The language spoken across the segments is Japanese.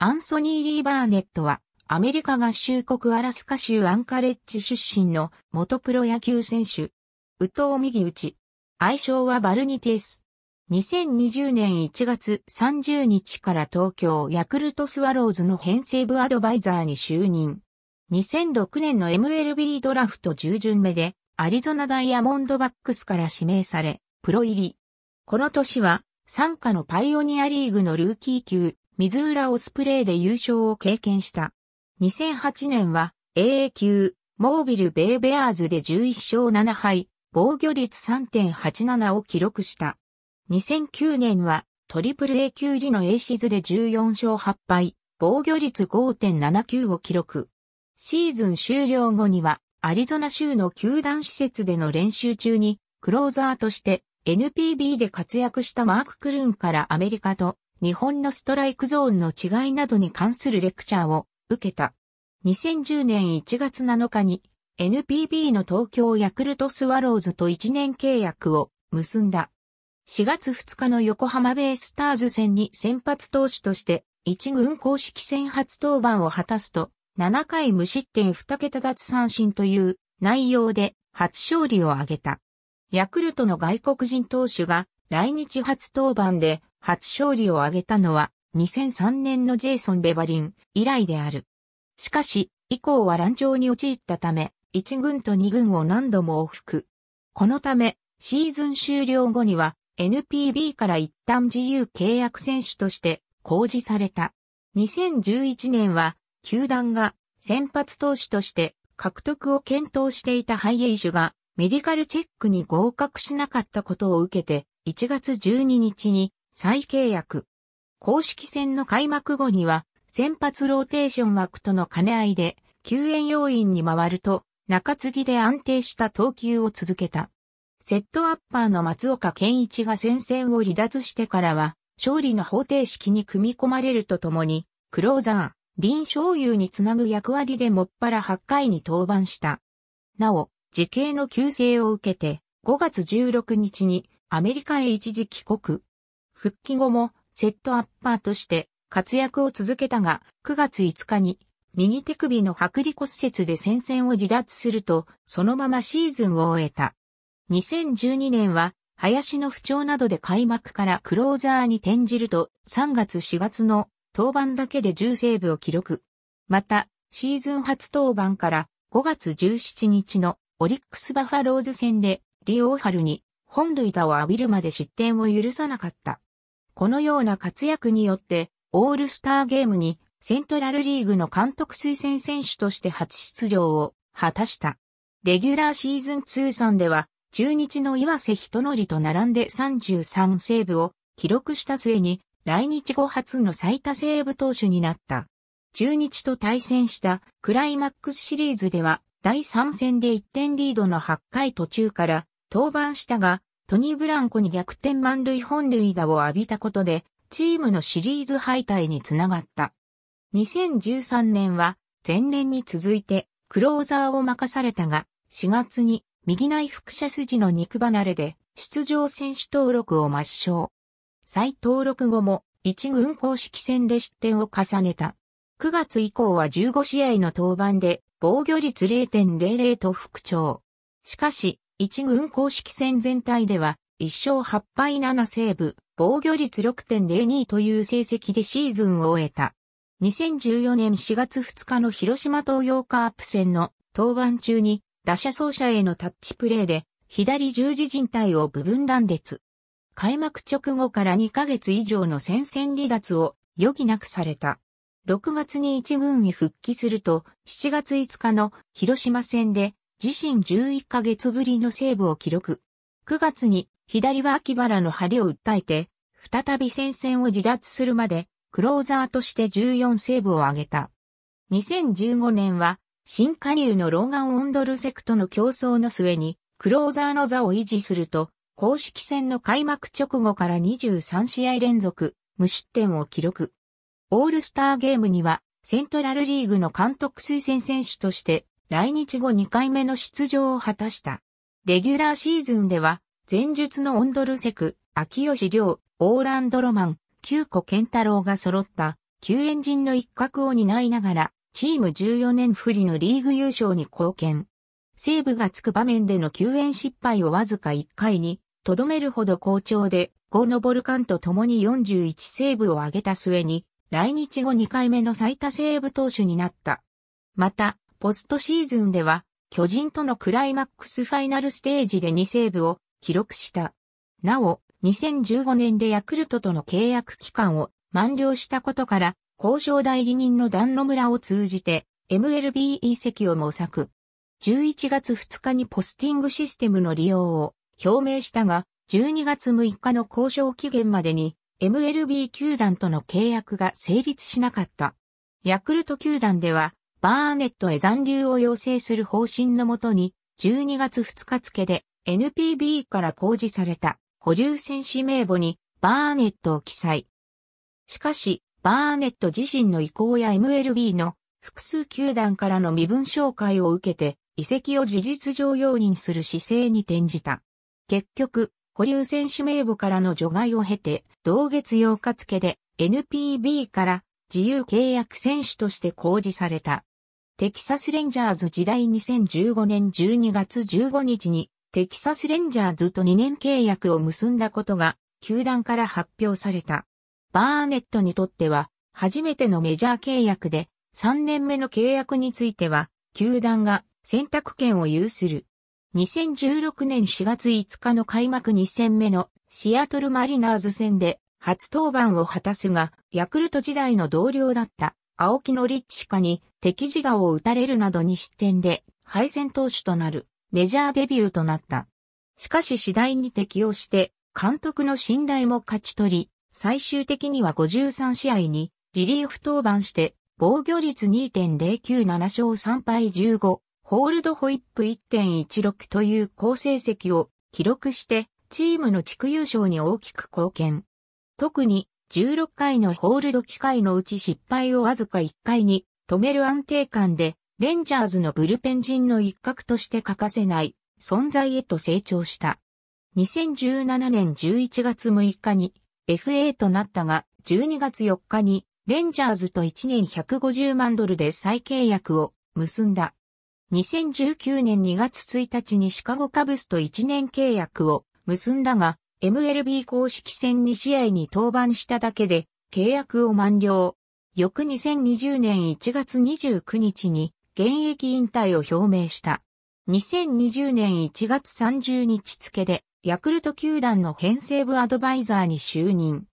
アンソニー・リー・バーネットは、アメリカ合衆国アラスカ州アンカレッジ出身の元プロ野球選手。宇藤右打愛称はバルニティス。2020年1月30日から東京ヤクルトスワローズの編成部アドバイザーに就任。2006年の MLB ドラフト10巡目でアリゾナダイヤモンドバックスから指名され、プロ入り。この年は、参加のパイオニアリーグのルーキー級水浦オスプレイで優勝を経験した。2008年は AA 級モービルベイベアーズで11勝7敗、防御率3.87を記録した。2009年はトリプル A 級リの A シズで14勝8敗、防御率5.79を記録。シーズン終了後にはアリゾナ州の球団施設での練習中にクローザーとして NPB で活躍したマーク・クルーンからアメリカと日本のストライクゾーンの違いなどに関するレクチャーを受けた。2010年1月7日に NPB の東京ヤクルトスワローズと1年契約を結んだ。4月2日の横浜ベイスターズ戦に先発投手として1軍公式戦初登板を果たすと7回無失点2桁脱三振という内容で初勝利を挙げた。ヤクルトの外国人投手が来日初登板で初勝利を挙げたのは2003年のジェイソン・ベバリン以来である。しかし、以降は乱調に陥ったため、1軍と2軍を何度も往復。このため、シーズン終了後には NPB から一旦自由契約選手として公示された。2011年は、球団が先発投手として獲得を検討していたハイエイジュがメディカルチェックに合格しなかったことを受けて1月12日に再契約。公式戦の開幕後には、先発ローテーション枠との兼ね合いで、救援要員に回ると、中継ぎで安定した投球を続けた。セットアッパーの松岡健一が戦線を離脱してからは、勝利の方程式に組み込まれるとともに、クローザー、林昇優につなぐ役割でもっぱら8回に登板した。なお、時系の救世を受けて、5月16日にアメリカへ一時帰国。復帰後もセットアッパーとして活躍を続けたが、9月5日に右手首の剥離骨折で戦線を離脱すると、そのままシーズンを終えた。2012年は、林の不調などで開幕からクローザーに転じると、3月4月の登板だけで10セーブを記録。また、シーズン初登板から5月17日のオリックスバファローズ戦で、リオーハルに本塁打を浴びるまで失点を許さなかった。このような活躍によって、オールスターゲームにセントラルリーグの監督推薦選手として初出場を果たした。レギュラーシーズン通算では、中日の岩瀬人則と並んで33セーブを記録した末に、来日後初の最多セーブ投手になった。中日と対戦したクライマックスシリーズでは、第3戦で1点リードの8回途中から登板したが、トニー・ブランコに逆転満塁本塁打を浴びたことで、チームのシリーズ敗退につながった。2013年は、前年に続いて、クローザーを任されたが、4月に、右内腹斜筋の肉離れで、出場選手登録を抹消。再登録後も、一軍公式戦で失点を重ねた。9月以降は15試合の登板で、防御率0.00と復調。しかし、一軍公式戦全体では、1勝8敗7セーブ、防御率6.02という成績でシーズンを終えた。2014年4月2日の広島東洋カープ戦の登板中に打者走者へのタッチプレーで左十字人体を部分断裂。開幕直後から2ヶ月以上の戦線離脱を余儀なくされた。6月に一軍に復帰すると7月5日の広島戦で自身11ヶ月ぶりのセーブを記録。9月に左は秋原の張りを訴えて、再び戦線を離脱するまで、クローザーとして14セーブを挙げた。2015年は、新加入のローガン・オンドルセクとの競争の末に、クローザーの座を維持すると、公式戦の開幕直後から23試合連続、無失点を記録。オールスターゲームには、セントラルリーグの監督推薦選手として来日後2回目の出場を果たした。レギュラーシーズンでは、前述のオンドルセク、秋吉良、オーランドロマン、九子健太郎が揃った、救援陣の一角を担いながら、チーム14年不利のリーグ優勝に貢献。西部がつく場面での救援失敗をわずか1回に、とどめるほど好調で、ゴノボルカンと共に41セーブを挙げた末に、来日後2回目の最多セーブ投手になった。また、ポストシーズンでは、巨人とのクライマックスファイナルステージで2セーブを記録した。なお、2015年でヤクルトとの契約期間を満了したことから、交渉代理人の段野村を通じて、MLB 移籍を模索。11月2日にポスティングシステムの利用を表明したが、12月6日の交渉期限までに MLB 球団との契約が成立しなかった。ヤクルト球団ではバーネットへ残留を要請する方針のもとに、12月2日付で NPB から公示された保留選手名簿にバーネットを記載。しかし、バーネット自身の意向や MLB の複数球団からの身分紹介を受けて、遺跡を事実上容認する姿勢に転じた。結局、保留選手名簿からの除外を経て、同月8日付で NPB から自由契約選手として公示された。テキサスレンジャーズ時代2015年12月15日にテキサスレンジャーズと2年契約を結んだことが球団から発表された。バーネットにとっては初めてのメジャー契約で3年目の契約については球団が選択権を有する。2016年4月5日の開幕2戦目のシアトルマリナーズ戦で初登板を果たすが、ヤクルト時代の同僚だった青木のリッチカに敵自我を打たれるなどに失点で敗戦投手となるメジャーデビューとなった。しかし次第に適応して監督の信頼も勝ち取り、最終的には53試合にリリーフ登板して防御率2.097勝3敗15、ホールドホイップ1.16という好成績を記録してチームの地区優勝に大きく貢献。特に16回のホールド機会のうち失敗をわずか1回に止める安定感で、レンジャーズのブルペン陣の一角として欠かせない存在へと成長した。2017年11月6日に FA となったが、12月4日にレンジャーズと1年150万ドルで再契約を結んだ。2019年2月1日にシカゴカブスと1年契約を結んだが、MLB 公式戦2試合に登板しただけで契約を満了。翌2020年1月29日に現役引退を表明した。2020年1月30日付で、ヤクルト球団の編成部アドバイザーに就任。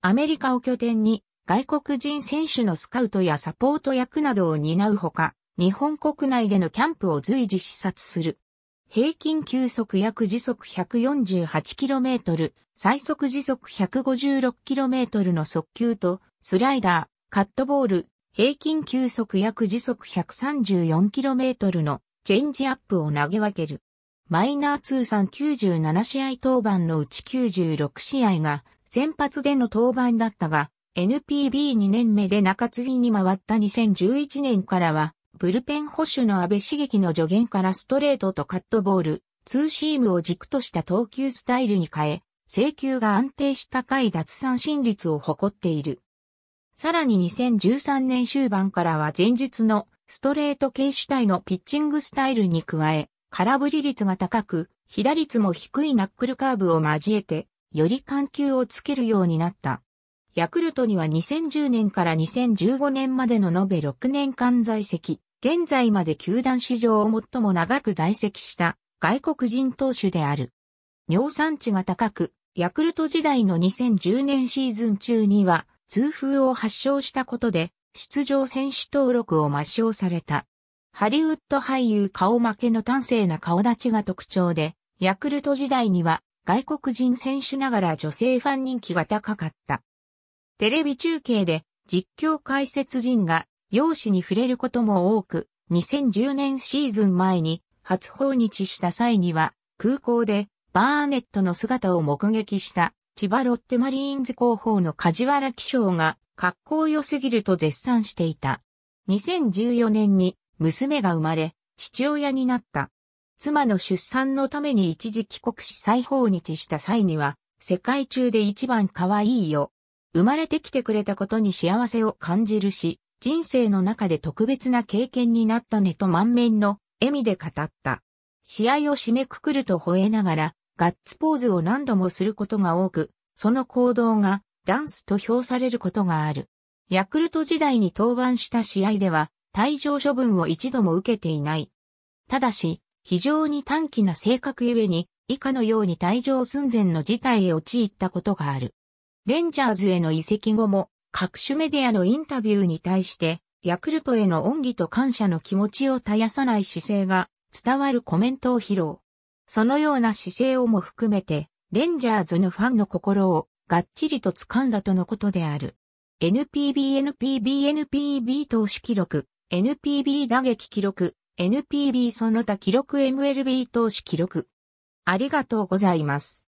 アメリカを拠点に、外国人選手のスカウトやサポート役などを担うほか、日本国内でのキャンプを随時視察する。平均球速約時速 148km、最速時速 156km の速球と、スライダー。カットボール、平均球速約時速 134km のチェンジアップを投げ分ける。マイナー通算97試合登板のうち96試合が先発での登板だったが、NPB2 年目で中継ぎに回った2011年からは、ブルペン保守の安倍茂樹の助言からストレートとカットボール、ツーシームを軸とした投球スタイルに変え、制球が安定した回奪三振率を誇っている。さらに2013年終盤からは前日のストレート系主体のピッチングスタイルに加え、空振り率が高く、被打率も低いナックルカーブを交えて、より緩急をつけるようになった。ヤクルトには2010年から2015年までの延べ6年間在籍、現在まで球団史上を最も長く在籍した外国人投手である。尿酸値が高く、ヤクルト時代の2010年シーズン中には、痛風を発症したことで、出場選手登録を抹消された。ハリウッド俳優顔負けの端正な顔立ちが特徴で、ヤクルト時代には外国人選手ながら女性ファン人気が高かった。テレビ中継で実況解説陣が容姿に触れることも多く、2010年シーズン前に初訪日した際には空港でバーネットの姿を目撃した千葉ロッテマリーンズ広報の梶原希少が、格好良すぎると絶賛していた。2014年に娘が生まれ、父親になった。妻の出産のために一時帰国し再訪日した際には、世界中で一番可愛いよ。生まれてきてくれたことに幸せを感じるし、人生の中で特別な経験になったねと満面の笑みで語った。試合を締めくくると吠えながら、ガッツポーズを何度もすることが多く、その行動がダンスと評されることがある。ヤクルト時代に登板した試合では、退場処分を一度も受けていない。ただし、非常に短気な性格ゆえに、以下のように退場寸前の事態へ陥ったことがある。レンジャーズへの移籍後も、各種メディアのインタビューに対して、ヤクルトへの恩義と感謝の気持ちを絶やさない姿勢が伝わるコメントを披露。そのような姿勢をも含めて、レンジャーズのファンの心をがっちりと掴んだとのことである。NPB-NPB-NPB 投手記録、NPB 打撃記録、NPB その他記録 MLB 投手記録。ありがとうございます。